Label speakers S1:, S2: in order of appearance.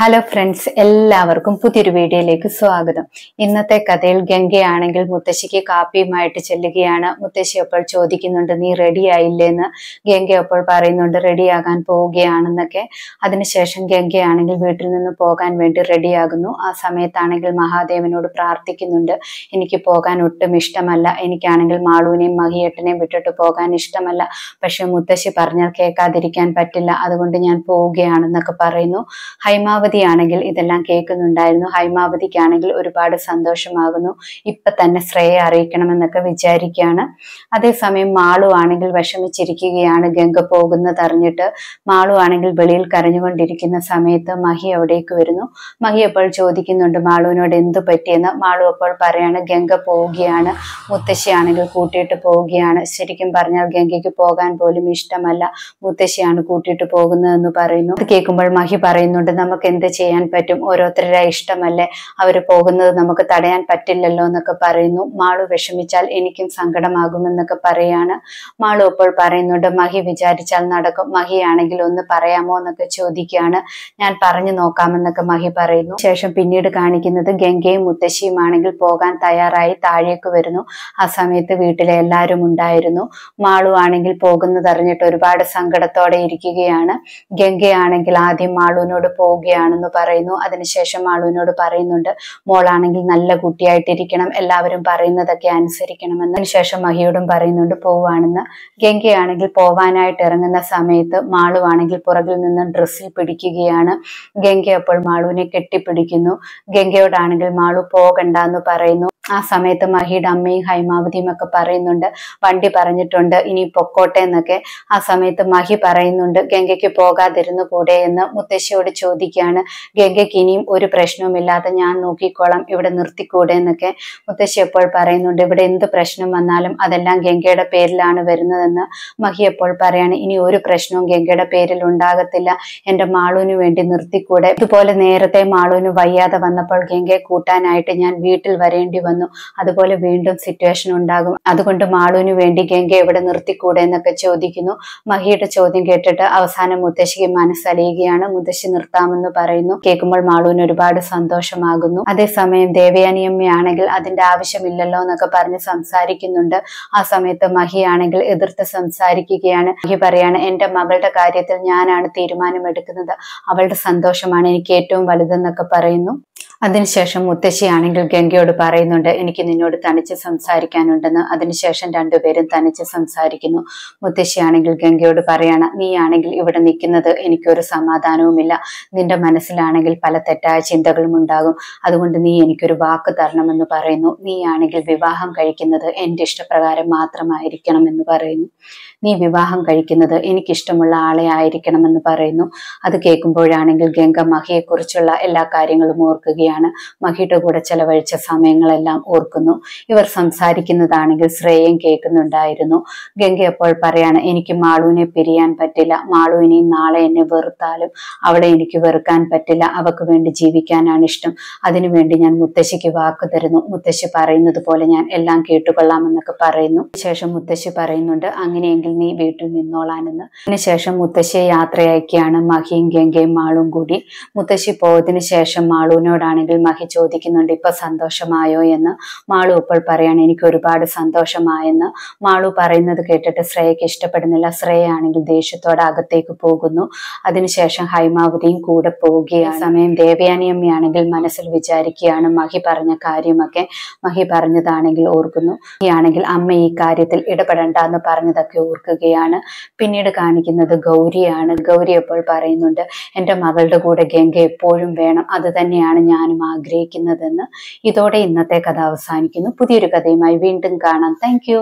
S1: hello friends എല്ലാവർക്കും പുതിയൊരു വീഡിയോയിലേക്ക് സ്വാഗതം ഇന്നത്തെ കഥയിൽ ഗംഗയാണെങ്കിൽ മുത്തശ്ശിക്ക് കാപ്പിയുമായിട്ട് ചെല്ലുകയാണ് മുത്തശ്ശി അപ്പോൾ ചോദിക്കുന്നുണ്ട് നീ റെഡി ആയില്ലേന്ന് ഗംഗ അപ്പോൾ പറയുന്നുണ്ട് റെഡിയാകാൻ പോവുകയാണെന്നൊക്കെ അതിനുശേഷം ഗംഗയാണെങ്കിൽ വീട്ടിൽ നിന്ന് പോകാൻ വേണ്ടി റെഡിയാകുന്നു ആ സമയത്താണെങ്കിൽ മഹാദേവനോട് പ്രാർത്ഥിക്കുന്നുണ്ട് എനിക്ക് പോകാൻ ഒട്ടും ഇഷ്ടമല്ല എനിക്കാണെങ്കിൽ മാളുവിനെയും മഹിയേട്ടനെയും വിട്ടിട്ട് പോകാൻ ഇഷ്ടമല്ല പക്ഷെ മുത്തശ്ശി പറഞ്ഞാൽ കേൾക്കാതിരിക്കാൻ പറ്റില്ല അതുകൊണ്ട് ഞാൻ പോവുകയാണെന്നൊക്കെ പറയുന്നു ഹൈമാവ് ഹൈമാവതിയാണെങ്കിൽ ഇതെല്ലാം കേൾക്കുന്നുണ്ടായിരുന്നു ഹൈമാവതിക്കാണെങ്കിൽ ഒരുപാട് സന്തോഷമാകുന്നു ഇപ്പൊ തന്നെ ശ്രേയ അറിയിക്കണമെന്നൊക്കെ വിചാരിക്കുകയാണ് അതേസമയം മാളു ആണെങ്കിൽ വിഷമിച്ചിരിക്കുകയാണ് ഗംഗ പോകുന്നത് അറിഞ്ഞിട്ട് മാളു ആണെങ്കിൽ വെളിയിൽ കരഞ്ഞുകൊണ്ടിരിക്കുന്ന സമയത്ത് മഹി അവിടേക്ക് വരുന്നു മഹി അപ്പോൾ ചോദിക്കുന്നുണ്ട് മാളുവിനോട് എന്തു പറ്റിയെന്ന് മാളു അപ്പോൾ പറയാണ് ഗംഗ പോവുകയാണ് മുത്തശ്ശിയാണെങ്കിൽ കൂട്ടിയിട്ട് പോവുകയാണ് ശരിക്കും പറഞ്ഞാൽ ഗംഗയ്ക്ക് പോകാൻ പോലും ഇഷ്ടമല്ല മുത്തശ്ശിയാണ് കൂട്ടിയിട്ട് പോകുന്നതെന്ന് പറയുന്നു അത് കേൾക്കുമ്പോൾ മഹി പറയുന്നുണ്ട് നമുക്ക് എന്ത് ചെയ്യാൻ പറ്റും ഓരോരുത്തരുടെ ഇഷ്ടമല്ലേ അവർ പോകുന്നത് നമുക്ക് തടയാൻ പറ്റില്ലല്ലോ എന്നൊക്കെ പറയുന്നു മാളു വിഷമിച്ചാൽ എനിക്കും സങ്കടമാകുമെന്നൊക്കെ പറയാണ് മാളു അപ്പോൾ പറയുന്നുണ്ട് മഹി വിചാരിച്ചാൽ നടക്കും മഹിയാണെങ്കിൽ ഒന്ന് പറയാമോ എന്നൊക്കെ ചോദിക്കുകയാണ് ഞാൻ പറഞ്ഞു നോക്കാമെന്നൊക്കെ മഹി പറയുന്നു ശേഷം പിന്നീട് കാണിക്കുന്നത് ഗംഗയും മുത്തശ്ശിയും ആണെങ്കിൽ പോകാൻ തയ്യാറായി താഴേക്ക് വരുന്നു ആ സമയത്ത് വീട്ടിലെ എല്ലാവരും ഉണ്ടായിരുന്നു മാളു ആണെങ്കിൽ പോകുന്നതറിഞ്ഞിട്ട് ഒരുപാട് സങ്കടത്തോടെ ഇരിക്കുകയാണ് ഗംഗയാണെങ്കിൽ ആദ്യം മാളുവിനോട് പോവുകയാണ് ആണെന്ന് പറയുന്നു അതിനുശേഷം മാളുവിനോട് പറയുന്നുണ്ട് മോളാണെങ്കിൽ നല്ല കുട്ടിയായിട്ടിരിക്കണം എല്ലാവരും പറയുന്നതൊക്കെ അനുസരിക്കണമെന്ന് അതിനുശേഷം മഹിയോടും പറയുന്നുണ്ട് പോവാണെന്ന് ഗംഗയാണെങ്കിൽ പോവാനായിട്ട് ഇറങ്ങുന്ന സമയത്ത് മാളുവാണെങ്കിൽ പുറകിൽ നിന്ന് ഡ്രസ്സിൽ പിടിക്കുകയാണ് ഗംഗ അപ്പോൾ മാളുവിനെ കെട്ടിപ്പിടിക്കുന്നു ഗംഗയോടാണെങ്കിൽ മാളു പോകണ്ട എന്ന് പറയുന്നു ആ സമയത്ത് മഹിയുടെ അമ്മയും ഹൈമാവതിയും ഒക്കെ പറയുന്നുണ്ട് വണ്ടി പറഞ്ഞിട്ടുണ്ട് ഇനി പൊക്കോട്ടെ എന്നൊക്കെ ആ സമയത്ത് മഹി പറയുന്നുണ്ട് ഗംഗയ്ക്ക് പോകാതിരുന്നു കൂടെ എന്ന് മുത്തശ്ശിയോട് ചോദിക്കുകയാണ് ഗംഗയ്ക്ക് ഇനിയും ഒരു പ്രശ്നവുമില്ലാതെ ഞാൻ നോക്കിക്കോളാം ഇവിടെ നിർത്തിക്കൂടെ എന്നൊക്കെ മുത്തശ്ശി എപ്പോൾ പറയുന്നുണ്ട് ഇവിടെ എന്ത് പ്രശ്നം വന്നാലും അതെല്ലാം ഗംഗയുടെ പേരിലാണ് വരുന്നതെന്ന് മഹി എപ്പോൾ പറയാണ് ഇനി ഒരു പ്രശ്നവും ഗംഗയുടെ പേരിൽ ഉണ്ടാകത്തില്ല എൻ്റെ മാളൂന് വേണ്ടി നിർത്തിക്കൂടെ ഇതുപോലെ നേരത്തെ മാളുവിന് വയ്യാതെ വന്നപ്പോൾ ഗംഗയെ കൂട്ടാനായിട്ട് ഞാൻ വീട്ടിൽ വരേണ്ടി വന്നു അതുപോലെ വീണ്ടും സിറ്റുവേഷൻ ഉണ്ടാകും അതുകൊണ്ട് മാളുവിന് വേണ്ടി ഗംഗ എവിടെ നിർത്തിക്കൂടെ എന്നൊക്കെ ചോദിക്കുന്നു മഹിയുടെ ചോദ്യം കേട്ടിട്ട് അവസാനം മുത്തശ്ശിക്ക് മനസ്സലിയുകയാണ് മുത്തശ്ശി നിർത്താമെന്ന് പറയുന്നു കേൾക്കുമ്പോൾ മാളുവിന് ഒരുപാട് സന്തോഷമാകുന്നു അതേസമയം ദേവയാനിയമ്മയാണെങ്കിൽ അതിന്റെ ആവശ്യമില്ലല്ലോ എന്നൊക്കെ പറഞ്ഞ് സംസാരിക്കുന്നുണ്ട് ആ സമയത്ത് മഹിയാണെങ്കിൽ എതിർത്ത് സംസാരിക്കുകയാണ് മഹി പറയാണ് എന്റെ മകളുടെ കാര്യത്തിൽ ഞാനാണ് തീരുമാനമെടുക്കുന്നത് അവളുടെ സന്തോഷമാണ് എനിക്ക് ഏറ്റവും വലുതെന്നൊക്കെ പറയുന്നു അതിനുശേഷം മുത്തശ്ശിയാണെങ്കിൽ ഗംഗയോട് പറയുന്നുണ്ട് എനിക്ക് നിന്നോട് തനിച്ച് സംസാരിക്കാനുണ്ടെന്ന് അതിനുശേഷം രണ്ടുപേരും തനിച്ച് സംസാരിക്കുന്നു മുത്തശ്ശിയാണെങ്കിൽ ഗംഗയോട് പറയാണ് നീയാണെങ്കിൽ ഇവിടെ നിൽക്കുന്നത് എനിക്കൊരു സമാധാനവുമില്ല നിന്റെ മനസ്സിലാണെങ്കിൽ പല തെറ്റായ ചിന്തകളും ഉണ്ടാകും അതുകൊണ്ട് നീ എനിക്കൊരു വാക്ക് തരണമെന്ന് പറയുന്നു നീയാണെങ്കിൽ വിവാഹം കഴിക്കുന്നത് എൻ്റെ ഇഷ്ടപ്രകാരം മാത്രമായിരിക്കണം എന്ന് പറയുന്നു നീ വിവാഹം കഴിക്കുന്നത് എനിക്കിഷ്ടമുള്ള ആളെ ആയിരിക്കണമെന്ന് പറയുന്നു അത് കേൾക്കുമ്പോഴാണെങ്കിൽ ഗംഗ മഹിയെക്കുറിച്ചുള്ള എല്ലാ കാര്യങ്ങളും ഓർക്കുകയാണ് വേണ്ടിയാണ് മഹിയുടെ കൂടെ ചെലവഴിച്ച സമയങ്ങളെല്ലാം ഓർക്കുന്നു ഇവർ സംസാരിക്കുന്നതാണെങ്കിൽ ശ്രേയം കേൾക്കുന്നുണ്ടായിരുന്നു ഗംഗ അപ്പോൾ പറയാണ് എനിക്ക് മാളുവിനെ പിരിയാൻ പറ്റില്ല മാളു ഇനി നാളെ എന്നെ വെറുത്താലും അവളെ എനിക്ക് വെറുക്കാൻ പറ്റില്ല അവക്ക് വേണ്ടി ജീവിക്കാനാണ് ഇഷ്ടം അതിനുവേണ്ടി ഞാൻ മുത്തശ്ശിക്ക് വാക്ക് തരുന്നു മുത്തശ്ശി പറയുന്നത് പോലെ ഞാൻ എല്ലാം കേട്ടുകൊള്ളാമെന്നൊക്കെ പറയുന്നു ശേഷം മുത്തശ്ശി പറയുന്നുണ്ട് അങ്ങനെയെങ്കിൽ നീ വീട്ടിൽ നിന്നോളാനെന്ന് അതിനുശേഷം മുത്തശ്ശിയെ യാത്രയാക്കിയാണ് മഹിയും ഗംഗയും മാളും കൂടി മുത്തശ്ശി പോയതിനു ശേഷം മാളുവിനോടാണ് കമന്റിൽ മഹി ചോദിക്കുന്നുണ്ട് ഇപ്പൊ സന്തോഷമായോ എന്ന് മാളു ഇപ്പോൾ പറയാണ് എനിക്ക് ഒരുപാട് സന്തോഷമായെന്ന് മാളു പറയുന്നത് കേട്ടിട്ട് ശ്രേയയ്ക്ക് ഇഷ്ടപ്പെടുന്നില്ല ശ്രേയ ആണെങ്കിൽ ദേഷ്യത്തോടെ അകത്തേക്ക് പോകുന്നു അതിനുശേഷം ഹൈമാവതിയും കൂടെ പോവുകയാണ് സമയം ദേവയാനിയമ്മയാണെങ്കിൽ മനസ്സിൽ വിചാരിക്കുകയാണ് മഹി പറഞ്ഞ കാര്യമൊക്കെ മഹി പറഞ്ഞതാണെങ്കിൽ ഓർക്കുന്നു ആണെങ്കിൽ അമ്മ ഈ കാര്യത്തിൽ ഇടപെടണ്ട എന്ന് പറഞ്ഞതൊക്കെ ഓർക്കുകയാണ് പിന്നീട് കാണിക്കുന്നത് ഗൗരിയാണ് ഗൗരി എപ്പോൾ പറയുന്നുണ്ട് എൻ്റെ മകളുടെ കൂടെ ഗംഗ എപ്പോഴും വേണം അത് തന്നെയാണ് ഞാൻ കാണാനും ആഗ്രഹിക്കുന്നതെന്ന് ഇതോടെ ഇന്നത്തെ കഥ അവസാനിക്കുന്നു പുതിയൊരു കഥയുമായി വീണ്ടും കാണാം താങ്ക്